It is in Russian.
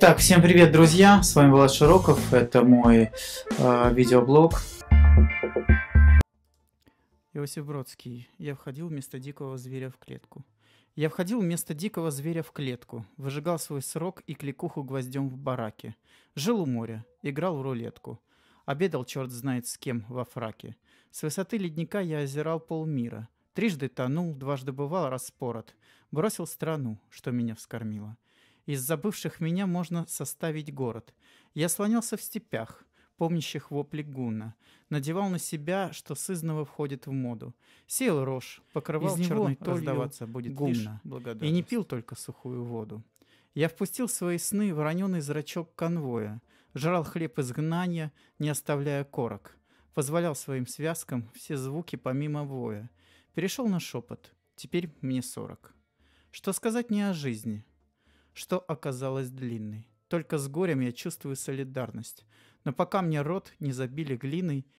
Так, всем привет, друзья! С вами Влад Широков, это мой э, видеоблог. Иосиф Бродский. Я входил вместо дикого зверя в клетку. Я входил вместо дикого зверя в клетку, выжигал свой срок и кликуху гвоздем в бараке. Жил у моря, играл в рулетку. Обедал черт знает с кем во фраке. С высоты ледника я озирал полмира. Трижды тонул, дважды бывал распорот. Бросил страну, что меня вскормило. — из забывших меня можно составить город. Я слонялся в степях, помнящих вопли гуна. Надевал на себя, что сызново входит в моду. сел рожь, покрывал Из черной него будет гумна. И не пил только сухую воду. Я впустил в свои сны вороненый зрачок конвоя, жрал хлеб изгнания, не оставляя корок, позволял своим связкам все звуки помимо воя. Перешел на шепот. Теперь мне сорок. Что сказать не о жизни? что оказалось длинной. Только с горем я чувствую солидарность. Но пока мне рот не забили глиной,